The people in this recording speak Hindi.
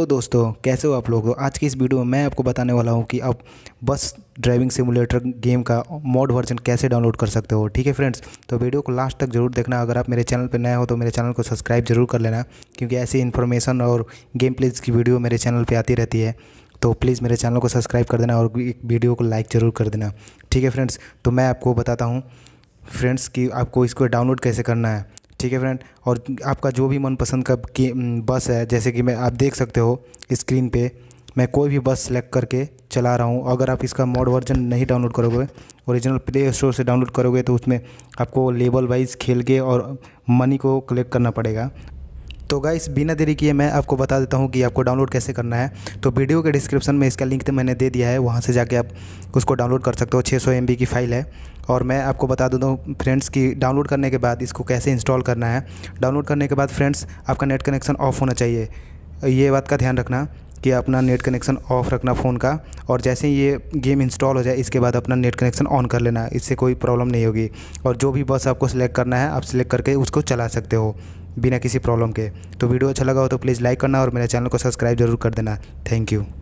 तो दोस्तों कैसे हो आप लोग आज की इस वीडियो में मैं आपको बताने वाला हूँ कि आप बस ड्राइविंग सिमुलेटर गेम का मॉड वर्जन कैसे डाउनलोड कर सकते हो ठीक है फ्रेंड्स तो वीडियो को लास्ट तक जरूर देखना अगर आप मेरे चैनल पर नए हो तो मेरे चैनल को सब्सक्राइब जरूर कर लेना क्योंकि ऐसी इन्फॉर्मेशन और गेम प्लेज की वीडियो मेरे चैनल पर आती रहती है तो प्लीज़ मेरे चैनल को सब्सक्राइब कर देना और वीडियो को लाइक ज़रूर कर देना ठीक है फ्रेंड्स तो मैं आपको बताता हूँ फ्रेंड्स कि आपको इसको डाउनलोड कैसे करना है ठीक है फ्रेंड और आपका जो भी मनपसंद का बस है जैसे कि मैं आप देख सकते हो स्क्रीन पे मैं कोई भी बस सेलेक्ट करके चला रहा हूँ अगर आप इसका मॉड वर्जन नहीं डाउनलोड करोगे ओरिजिनल प्ले स्टोर से डाउनलोड करोगे तो उसमें आपको लेवल वाइज खेल के और मनी को कलेक्ट करना पड़ेगा तो गाइस बिना देरी किए मैं आपको बता देता हूँ कि आपको डाउनलोड कैसे करना है तो वीडियो के डिस्क्रिप्शन में इसका लिंक तो मैंने दे दिया है वहाँ से जाके आप उसको डाउनलोड कर सकते हो छः सौ की फ़ाइल है और मैं आपको बता देता हूँ फ्रेंड्स कि डाउनलोड करने के बाद इसको कैसे इंस्टॉल करना है डाउनलोड करने के बाद फ्रेंड्स आपका नेट कनेक्शन ऑफ होना चाहिए ये बात का ध्यान रखना कि अपना नेट कनेक्शन ऑफ़ रखना फ़ोन का और जैसे ही ये गेम इंस्टॉल हो जाए इसके बाद अपना नेट कनेक्शन ऑन कर लेना इससे कोई प्रॉब्लम नहीं होगी और जो भी बस आपको सिलेक्ट करना है आप सिलेक्ट करके उसको चला सकते हो बिना किसी प्रॉब्लम के तो वीडियो अच्छा लगा हो तो प्लीज़ लाइक करना और मेरे चैनल को सब्सक्राइब जरूर कर देना थैंक यू